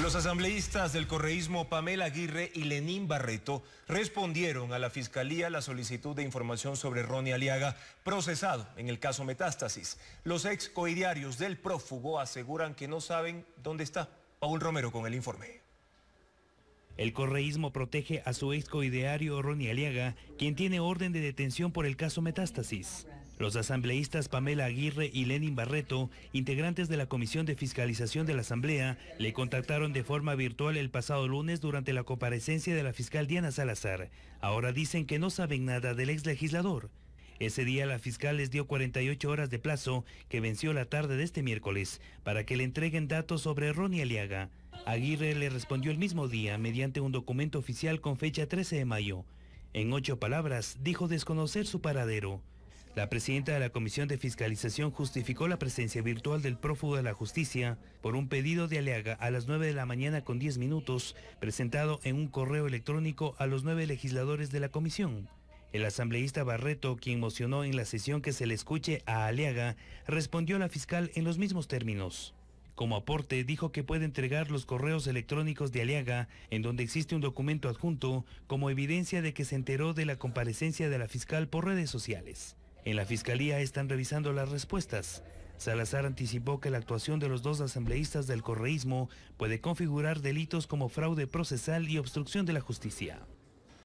Los asambleístas del correísmo Pamela Aguirre y Lenín Barreto respondieron a la Fiscalía la solicitud de información sobre Ronnie Aliaga, procesado en el caso Metástasis. Los ex del prófugo aseguran que no saben dónde está. Paul Romero con el informe. El correísmo protege a su excoidiario Ronnie Aliaga, quien tiene orden de detención por el caso Metástasis. Los asambleístas Pamela Aguirre y Lenin Barreto, integrantes de la Comisión de Fiscalización de la Asamblea, le contactaron de forma virtual el pasado lunes durante la comparecencia de la fiscal Diana Salazar. Ahora dicen que no saben nada del ex legislador. Ese día la fiscal les dio 48 horas de plazo, que venció la tarde de este miércoles, para que le entreguen datos sobre Ronnie Aliaga. Aguirre le respondió el mismo día mediante un documento oficial con fecha 13 de mayo. En ocho palabras, dijo desconocer su paradero. La presidenta de la Comisión de Fiscalización justificó la presencia virtual del prófugo de la justicia por un pedido de Aliaga a las 9 de la mañana con 10 minutos, presentado en un correo electrónico a los nueve legisladores de la comisión. El asambleísta Barreto, quien mocionó en la sesión que se le escuche a Aleaga, respondió a la fiscal en los mismos términos. Como aporte, dijo que puede entregar los correos electrónicos de Aliaga, en donde existe un documento adjunto, como evidencia de que se enteró de la comparecencia de la fiscal por redes sociales. En la Fiscalía están revisando las respuestas. Salazar anticipó que la actuación de los dos asambleístas del correísmo puede configurar delitos como fraude procesal y obstrucción de la justicia.